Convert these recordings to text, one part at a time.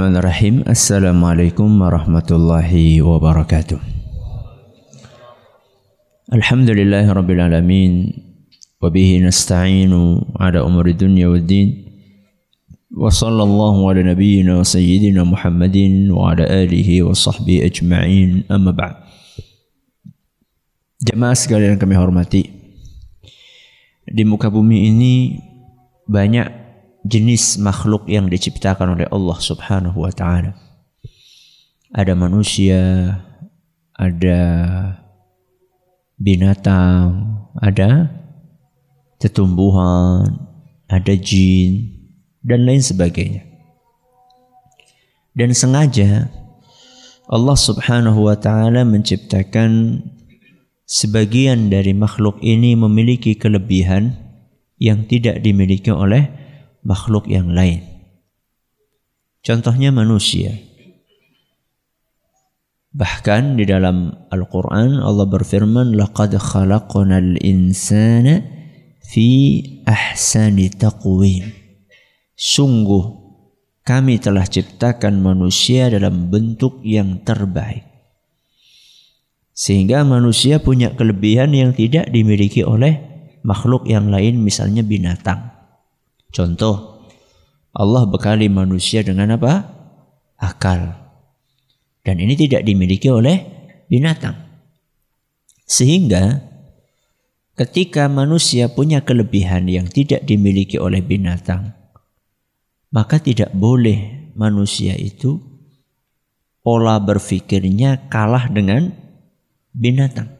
Bismillahirrahmanirrahim. Assalamualaikum warahmatullahi wabarakatuh. Alhamdulillah rabbil alamin wa bihi nasta'inu ala umuri dunya waddin. Wa sallallahu ala nabiyyina wa sayyidina Muhammadin wa ala alihi wa sahbihi ajma'in. Amma ba'd. sekalian kami hormati. Di muka bumi ini banyak jenis makhluk yang diciptakan oleh Allah Subhanahu wa taala. Ada manusia, ada binatang, ada tetumbuhan, ada jin dan lain sebagainya. Dan sengaja Allah Subhanahu wa taala menciptakan sebagian dari makhluk ini memiliki kelebihan yang tidak dimiliki oleh makhluk yang lain. Contohnya manusia. Bahkan di dalam Al-Quran Allah berfirman لَقَدْ خَلَقْنَا الْإِنسَانَ فِي أَحْسَنِ تَقْوِيمٍ Sungguh kami telah ciptakan manusia dalam bentuk yang terbaik. Sehingga manusia punya kelebihan yang tidak dimiliki oleh makhluk yang lain misalnya binatang. Contoh, Allah bekali manusia dengan apa? Akal. Dan ini tidak dimiliki oleh binatang. Sehingga ketika manusia punya kelebihan yang tidak dimiliki oleh binatang, maka tidak boleh manusia itu pola berfikirnya kalah dengan binatang.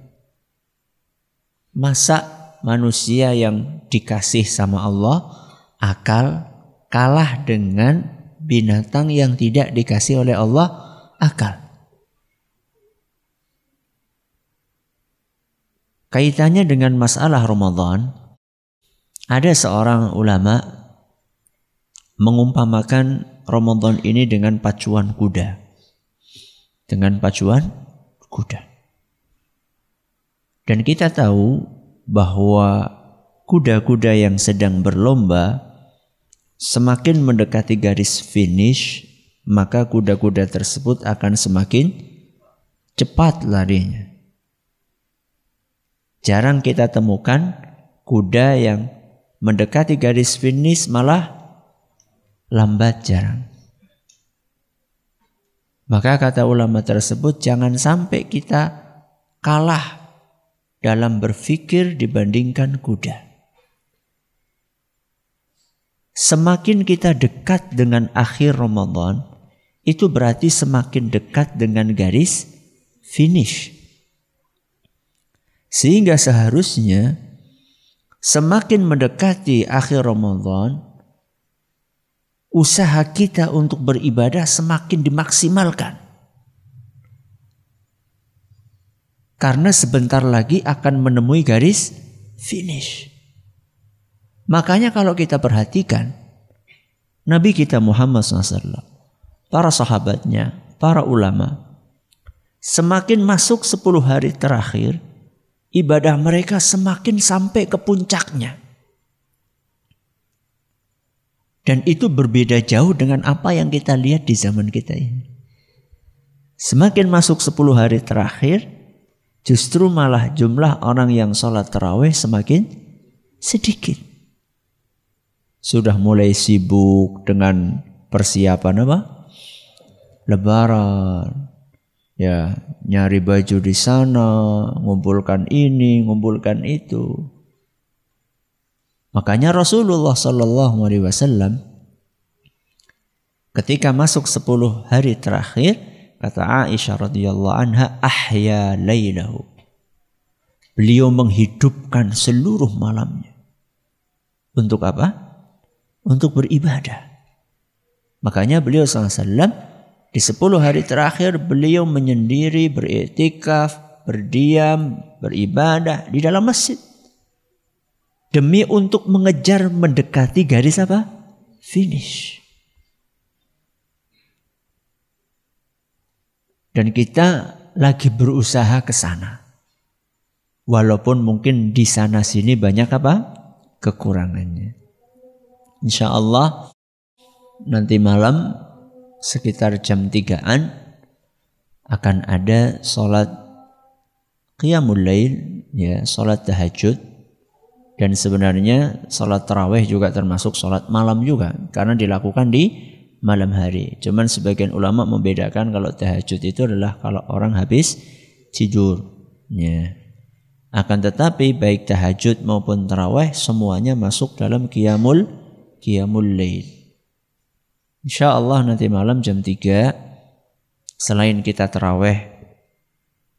Masa manusia yang dikasih sama Allah akal kalah dengan binatang yang tidak dikasih oleh Allah akal. Kaitannya dengan masalah Ramadan, ada seorang ulama mengumpamakan Ramadan ini dengan pacuan kuda. Dengan pacuan kuda. Dan kita tahu bahwa kuda-kuda yang sedang berlomba Semakin mendekati garis finish, maka kuda-kuda tersebut akan semakin cepat larinya. Jarang kita temukan kuda yang mendekati garis finish malah lambat jarang. Maka kata ulama tersebut jangan sampai kita kalah dalam berpikir dibandingkan kuda. Semakin kita dekat dengan akhir Ramadan, itu berarti semakin dekat dengan garis finish. Sehingga seharusnya semakin mendekati akhir Ramadan, usaha kita untuk beribadah semakin dimaksimalkan. Karena sebentar lagi akan menemui garis finish. Makanya kalau kita perhatikan Nabi kita Muhammad SAW, para sahabatnya, para ulama, semakin masuk 10 hari terakhir, ibadah mereka semakin sampai ke puncaknya. Dan itu berbeda jauh dengan apa yang kita lihat di zaman kita ini. Semakin masuk 10 hari terakhir, justru malah jumlah orang yang sholat terawih semakin sedikit sudah mulai sibuk dengan persiapan apa? Lebaran. Ya, nyari baju di sana, ngumpulkan ini, ngumpulkan itu. Makanya Rasulullah Shallallahu Alaihi Wasallam ketika masuk 10 hari terakhir kata Aisyah radhiyallahu anha ahya lailahu beliau menghidupkan seluruh malamnya. Untuk apa? untuk beribadah. Makanya beliau SAW di 10 hari terakhir beliau menyendiri beriktikaf, berdiam, beribadah di dalam masjid. Demi untuk mengejar mendekati garis apa? Finish. Dan kita lagi berusaha ke sana. Walaupun mungkin di sana sini banyak apa? kekurangannya. Insya Allah nanti malam sekitar jam 3-an akan ada sholat qiyamul lail ya sholat tahajud dan sebenarnya sholat terawih juga termasuk sholat malam juga karena dilakukan di malam hari cuman sebagian ulama membedakan kalau tahajud itu adalah kalau orang habis tidur ya akan tetapi baik tahajud maupun terawih semuanya masuk dalam qiyamul Qiyamul Lail. Insya Allah nanti malam jam 3 selain kita teraweh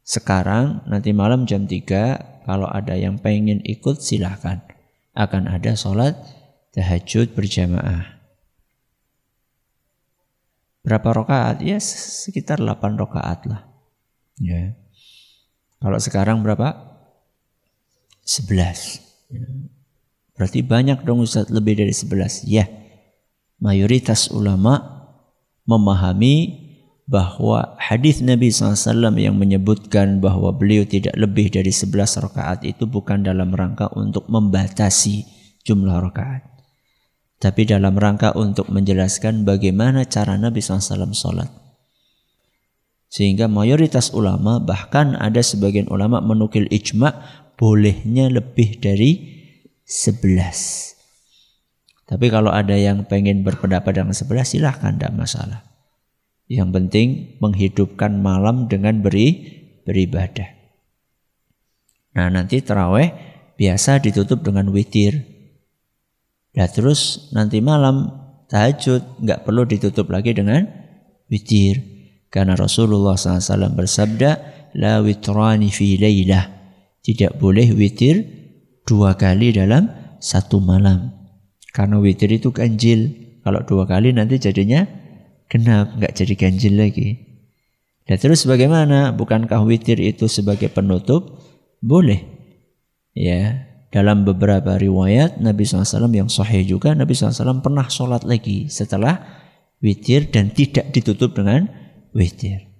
sekarang nanti malam jam 3 kalau ada yang pengen ikut silahkan akan ada sholat tahajud berjamaah. Berapa rokaat? Ya sekitar 8 rokaat lah. Ya. Kalau sekarang berapa? 11. Berarti banyak dong Ustaz, lebih dari 11. Ya, mayoritas ulama memahami bahwa hadis Nabi SAW yang menyebutkan bahwa beliau tidak lebih dari 11 rakaat itu bukan dalam rangka untuk membatasi jumlah rakaat. Tapi dalam rangka untuk menjelaskan bagaimana cara Nabi SAW sholat. Sehingga mayoritas ulama bahkan ada sebagian ulama menukil ijma' bolehnya lebih dari sebelas. Tapi kalau ada yang pengen berpendapat dengan sebelas silahkan tidak masalah. Yang penting menghidupkan malam dengan beri beribadah. Nah nanti teraweh biasa ditutup dengan witir. Nah terus nanti malam tahajud nggak perlu ditutup lagi dengan witir. Karena Rasulullah SAW bersabda, La witrani fi laylah. Tidak boleh witir dua kali dalam satu malam. Karena witir itu ganjil. Kalau dua kali nanti jadinya genap, nggak jadi ganjil lagi. Dan nah, terus bagaimana? Bukankah witir itu sebagai penutup? Boleh. Ya, dalam beberapa riwayat Nabi SAW yang sahih juga Nabi SAW pernah sholat lagi setelah witir dan tidak ditutup dengan witir.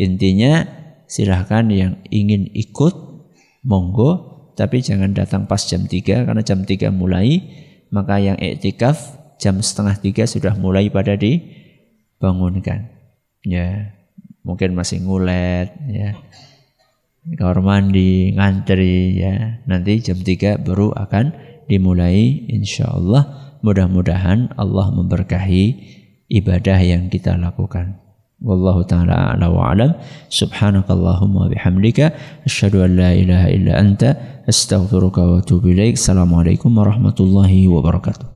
Intinya silahkan yang ingin ikut monggo tapi jangan datang pas jam 3 karena jam 3 mulai maka yang iktikaf jam setengah tiga sudah mulai pada dibangunkan ya mungkin masih ngulet ya kamar mandi ngantri ya nanti jam 3 baru akan dimulai insya Allah mudah-mudahan Allah memberkahi ibadah yang kita lakukan Wallahu ta'ala ala wa alam. Subhanakallahumma bihamdika. Asyadu anta. Astaghfiruka wa atubu ilaik. Assalamualaikum warahmatullahi wabarakatuh.